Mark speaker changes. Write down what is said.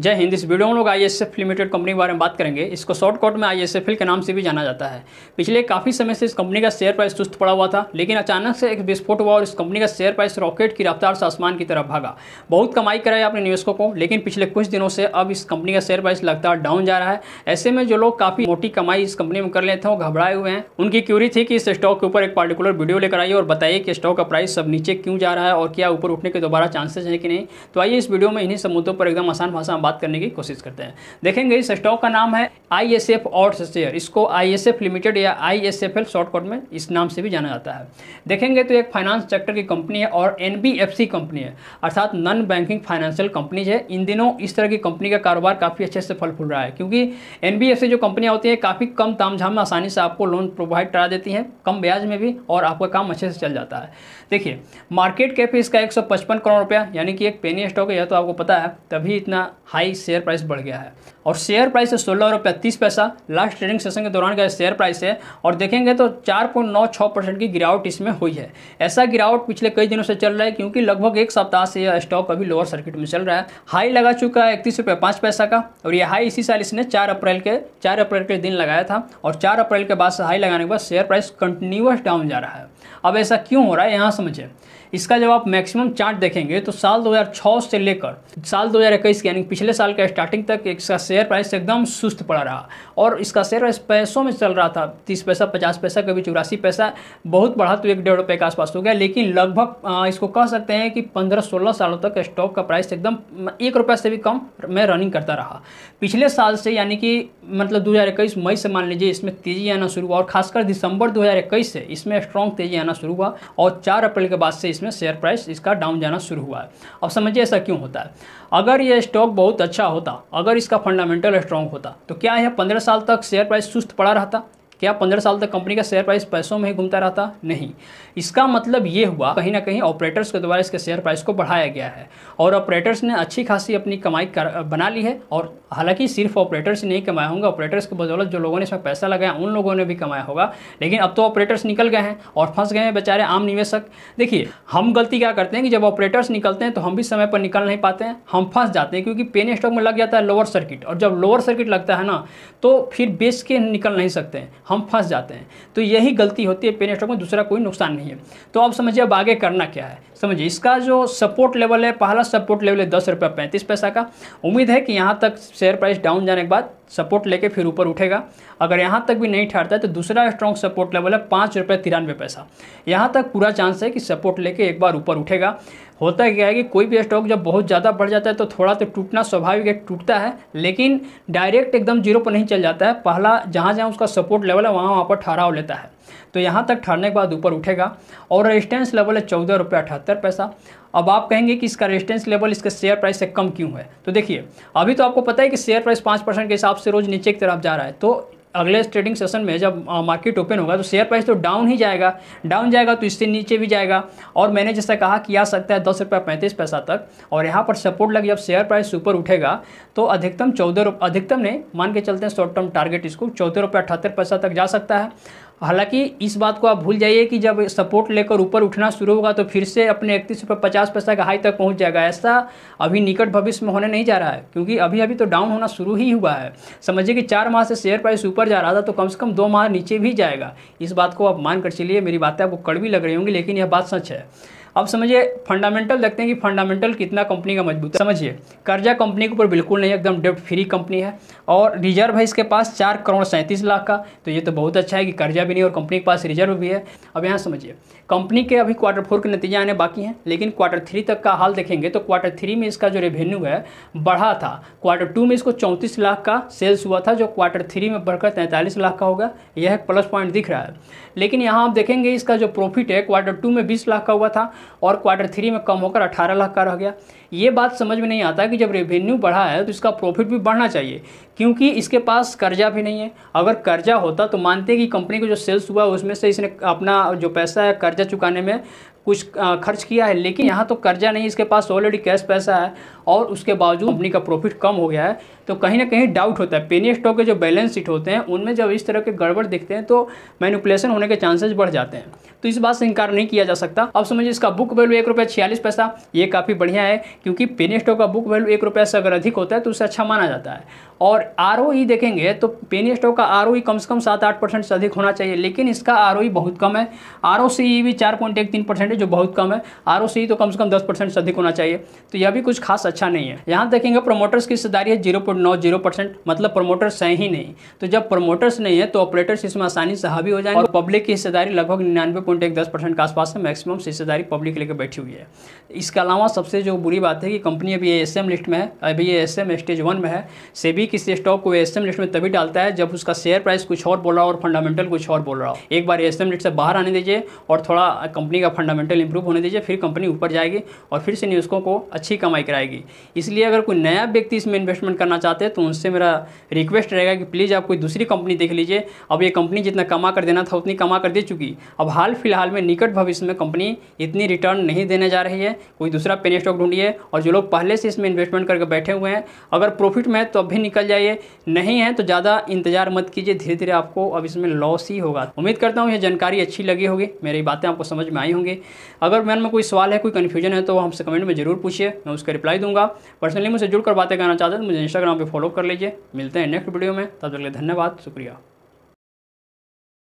Speaker 1: जय हिंद इस वीडियो में लोग आई लिमिटेड कंपनी के बारे में बात करेंगे इसको शॉर्टकट में आई के नाम से भी जाना जाता है पिछले काफ़ी समय से इस कंपनी का शेयर प्राइस सुस्त पड़ा हुआ था लेकिन अचानक से एक विस्फोट हुआ और इस कंपनी का शेयर प्राइस रॉकेट की रफ्तार से आसमान की तरफ भागा बहुत कमाई कराई अपने निवेशकों को लेकिन पिछले कुछ दिनों से अब इस कंपनी का शेयर प्राइस लगातार डाउन जा रहा है ऐसे में जो लोग काफ़ी मोटी कमाई इस कंपनी में कर लेते हैं वो घबराए हुए हैं उनकी क्यूरी थी कि इस स्टॉक के ऊपर एक पर्टिकुलर वीडियो लेकर आइए और बताइए कि स्टॉक का प्राइस सब नीचे क्यों जा रहा है और क्या ऊपर उठने के दोबारा चांसेस हैं कि नहीं तो आइए इस वीडियो में इन्हीं सब मुद्दों पर एकदम आसान भाषा बात करने की कोशिश करते हैं देखेंगे इस स्टॉक का नाम है आई एस एफ ऑट्स शेयर इसको आई एस एफ लिमिटेड या I S F L shortcut में इस नाम से भी जाना जाता है देखेंगे तो एक फाइनेंस सेक्टर की कंपनी है और N B F C company है अर्थात नॉन बैंकिंग फाइनेंशियल कंपनीज है इन दिनों इस तरह की कंपनी का कारोबार काफ़ी अच्छे से फल फूल रहा है क्योंकि एन बी एफ सी जो कंपनियाँ होती हैं काफ़ी कम ताम झाम में आसानी से आपको लोन प्रोवाइड करा देती हैं कम ब्याज में भी और आपका काम अच्छे से चल जाता है देखिए मार्केट कैप इसका एक सौ पचपन करोड़ रुपया यानी कि एक पेनी स्टॉक है यह तो आपको पता है तभी इतना हाई हाई शेयर प्राइस बढ़ गया है और शेयर प्राइस है सोलह रुपये तीस पैसा लास्ट ट्रेडिंग सेशन के दौरान का शेयर प्राइस है और देखेंगे तो चार पॉइंट नौ छः परसेंट की गिरावट इसमें हुई है ऐसा गिरावट पिछले कई दिनों से चल रहा है क्योंकि लगभग एक सप्ताह से यह स्टॉक अभी लोअर सर्किट में चल रहा है हाई लगा चुका है इकतीस रुपये पाँच पैसा का और यह हाई इसी साल इसने चार अप्रैल के चार अप्रैल के दिन लगाया था और चार अप्रैल के बाद से हाई लगाने के बाद शेयर प्राइस कंटिन्यूस डाउन जा रहा है अब ऐसा क्यों हो रहा है यहाँ समझे इसका जब आप मैक्सिमम चार्ट देखेंगे तो साल 2006 से लेकर साल 2021 यानी पिछले साल का स्टार्टिंग तक इसका शेयर प्राइस एकदम सुस्त पड़ा रहा और इसका शेयर प्राइस पैसों में चल रहा था तीस पैसा पचास पैसा कभी चौरासी पैसा बहुत बढ़ा तो एक डेढ़ रुपये के आसपास हो गया लेकिन लगभग इसको कह सकते हैं कि पंद्रह सोलह सालों तक स्टॉक का प्राइस एकदम एक रुपये से भी कम में रनिंग करता रहा पिछले साल से यानी कि मतलब दो मई से मान लीजिए इसमें तेज़ी आना शुरू हुआ और खासकर दिसंबर दो से इसमें स्ट्रॉन्ग तेज़ी आना जाना शुरू हुआ और चार अप्रैल के बाद से इसमें शेयर प्राइस इसका डाउन जाना शुरू हुआ है अब समझिए ऐसा क्यों होता है अगर यह स्टॉक बहुत अच्छा होता अगर इसका फंडामेंटल स्ट्रॉन्ग होता तो क्या यह पंद्रह साल तक शेयर प्राइस सुस्त पड़ा रहता क्या पंद्रह साल तक कंपनी का शेयर प्राइस पैसों में ही घूमता रहता नहीं इसका मतलब ये हुआ कहीं ना कहीं ऑपरेटर्स के द्वारा इसके शेयर प्राइस को बढ़ाया गया है और ऑपरेटर्स ने अच्छी खासी अपनी कमाई कर, बना ली है और हालांकि सिर्फ ऑपरेटर्स ही नहीं कमाया होंगे ऑपरेटर्स के बदौलत जो लोगों ने इसमें पैसा लगाया उन लोगों ने भी कमाया होगा लेकिन अब तो ऑपरेटर्स निकल गए हैं और फंस गए हैं बेचारे आम निवेशक देखिए हम गलती क्या करते हैं कि जब ऑपरेटर्स निकलते हैं तो हम भी समय पर निकल नहीं पाते हैं हम फंस जाते हैं क्योंकि पेन स्टॉक में लग जाता है लोअर सर्किट और जब लोअर सर्किट लगता है ना तो फिर बेच के निकल नहीं सकते हैं हम फंस जाते हैं तो यही गलती होती है पेन स्टॉक में दूसरा कोई नुकसान नहीं है तो अब समझिए अब आगे करना क्या है समझिए इसका जो सपोर्ट लेवल है पहला सपोर्ट लेवल है दस रुपये पैंतीस पैसा का उम्मीद है कि यहाँ तक शेयर प्राइस डाउन जाने के बाद सपोर्ट लेके फिर ऊपर उठेगा अगर यहाँ तक भी नहीं ठहरता है तो दूसरा स्ट्रॉन्ग सपोर्ट लेवल है पाँच रुपये तिरानवे पैसा यहाँ तक पूरा चांस है कि सपोर्ट लेके एक बार ऊपर उठेगा होता क्या है कि कोई भी स्टॉक जब बहुत ज़्यादा बढ़ जाता है तो थोड़ा तो टूटना स्वाभाविक है टूटता है लेकिन डायरेक्ट एकदम जीरो पर नहीं चल जाता है पहला जहाँ जहाँ उसका सपोर्ट लेवल है वहाँ वहाँ पर ठहराव लेता है तो यहाँ तक ठहरने के बाद ऊपर उठेगा और रेजिस्टेंस लेवल है चौदह रुपये अठहत्तर पैसा अब आप कहेंगे कि इसका रेजिस्टेंस लेवल इसके शेयर प्राइस से कम क्यों है तो देखिए अभी तो आपको पता है कि शेयर प्राइस पाँच परसेंट के हिसाब से रोज़ नीचे की तरफ जा रहा है तो अगले ट्रेडिंग सेशन में जब मार्केट ओपन होगा तो शेयर प्राइस तो डाउन ही जाएगा डाउन जाएगा तो इससे नीचे भी जाएगा और मैंने जैसा कहा कि आ सकता है दस रुपये पैंतीस पैसा तक और यहाँ पर सपोर्ट लगे जब शेयर प्राइस ऊपर उठेगा तो अधिकतम चौदह अधिकतम ने मान के चलते हैं शॉर्ट टर्म टारगेट इसको चौदह रुपये अठहत्तर पैसा तक जा सकता है हालांकि इस बात को आप भूल जाइए कि जब सपोर्ट लेकर ऊपर उठना शुरू होगा तो फिर से अपने इकतीस रुपये पचास पैसा का हाई तक पहुंच जाएगा ऐसा अभी निकट भविष्य में होने नहीं जा रहा है क्योंकि अभी अभी तो डाउन होना शुरू ही हुआ है समझिए कि चार माह से शेयर प्राइस ऊपर जा रहा था तो कम से कम दो माह नीचे भी जाएगा इस बात को आप मान कर चलिए मेरी बातें आपको कड़वी लग रही होंगी लेकिन यह बात सच है अब समझिए फंडामेंटल देखते हैं कि फंडामेंटल कितना कंपनी का मजबूत है समझिए कर्जा कंपनी के ऊपर बिल्कुल नहीं एकदम डेप्ट फ्री कंपनी है और रिजर्व है इसके पास चार करोड़ सैंतीस लाख का तो ये तो बहुत अच्छा है कि कर्जा भी नहीं और कंपनी के पास रिजर्व भी है अब यहाँ समझिए कंपनी के अभी क्वार्टर फोर के नतीजे आने बाकी हैं लेकिन क्वार्टर थ्री तक का हाल देखेंगे तो क्वार्टर थ्री में इसका जो रेवेन्यू है बढ़ा था क्वार्टर टू में इसको चौंतीस लाख का सेल्स हुआ था जो क्वार्टर थ्री में बढ़कर तैंतालीस लाख का होगा यह प्लस पॉइंट दिख रहा है लेकिन यहाँ आप देखेंगे इसका जो प्रॉफिट है क्वार्टर टू में बीस लाख का हुआ था और क्वार्टर थ्री में कम होकर अठारह लाख का रह गया ये बात समझ में नहीं आता कि जब रेवेन्यू बढ़ा है तो इसका प्रॉफिट भी बढ़ना चाहिए क्योंकि इसके पास कर्जा भी नहीं है अगर कर्जा होता तो मानते कि कंपनी को जो सेल्स हुआ है उसमें से इसने अपना जो पैसा है कर्जा चुकाने में कुछ खर्च किया है लेकिन यहाँ तो कर्जा नहीं इसके पास ऑलरेडी कैश पैसा है और उसके बावजूद कंपनी का प्रॉफिट कम हो गया है तो कहीं ना कहीं डाउट होता है पेनी स्टॉक के जो बैलेंस शीट होते हैं उनमें जब इस तरह के गड़बड़ दिखते हैं तो मैनुपलेसन होने के चांसेस बढ़ जाते हैं तो इस बात से इंकार नहीं किया जा सकता अब समझिए इसका बुक वैल्यू एक रुपया छियालीस पैसा ये काफ़ी बढ़िया है क्योंकि पेनी स्टॉक का बुक वैल्यू एक रुपये से अगर अधिक होता है तो उसे अच्छा माना जाता है और आर e देखेंगे तो पेनी स्टॉक का आर e कम से कम सात आठ परसेंट से अधिक होना चाहिए लेकिन इसका आर e बहुत कम है आर भी चार पॉइंट एक तीन परसेंट है जो बहुत कम है आर तो कम से कम दस परसेंट से अधिक होना चाहिए तो यह भी कुछ खास अच्छा नहीं है यहाँ देखेंगे प्रोमोटर्स की हिस्सेदारी है जीरो पॉइंट नौ जीरो परसेंट मतलब प्रोमोटर्स है ही नहीं तो जब प्रोमोटर्स नहीं है तो ऑपरेटर्स इसमें आसानी से हावी हो जाएंगे पब्लिक की हिस्सेदारी लगभग निन्यानवे पॉइंट एक दस परसेंट के आसपास है मैक्सिमम हिस्सेदारी पब्लिक लेकर बैठी हुई है इसके अलावा सबसे जो बुरी बात है कि कंपनी अभी एस एम लिस्ट में है अभी एस एम स्टेज वन में है सेबी किसी स्टॉक को एस एम लिस्ट में तभी डालता है जब उसका शेयर प्राइस कुछ और बोल रहा हो और फंडामेंटल कुछ और बोल रहा हो एक बार एस एम लिस्ट से बाहर आने दीजिए और थोड़ा कंपनी का फंडामेंटल इंप्रूव होने दीजिए फिर कंपनी ऊपर जाएगी और फिर से निवेशकों को अच्छी कमाई कराएगी इसलिए अगर कोई नया व्यक्ति इसमें इन्वेस्टमेंट करना चाहते हैं तो उनसे मेरा रिक्वेस्ट रहेगा कि प्लीज़ आप कोई दूसरी कंपनी देख लीजिए अब ये कंपनी जितना कमा कर देना था उतनी कमा कर दे चुकी अब हाल फिलहाल में निकट भविष्य में कंपनी इतनी रिटर्न नहीं देने जा रही है कोई दूसरा पेन स्टॉक ढूंढिए और जो लोग पहले से इसमें इन्वेस्टमेंट करके बैठे हुए हैं अगर प्रॉफिट में है तो अभी निकल जाइए नहीं है तो ज़्यादा इंतजार मत कीजिए धीरे धीरे आपको अब इसमें लॉस ही होगा उम्मीद करता हूँ ये जानकारी अच्छी लगी होगी मेरी बातें आपको समझ में आई होंगी अगर मन में कोई सवाल है कोई कन्फ्यूजन है तो हमसे कमेंट में जरूर पूछिए मैं उसका रिप्लाई दूंगा पर्सनली मुझसे जुड़कर बातें करना चाहते हैं तो मुझे इंस्टाग्राम पर फॉलो कर लीजिए मिलते हैं नेक्स्ट वीडियो में तब तक धन्यवाद शुक्रिया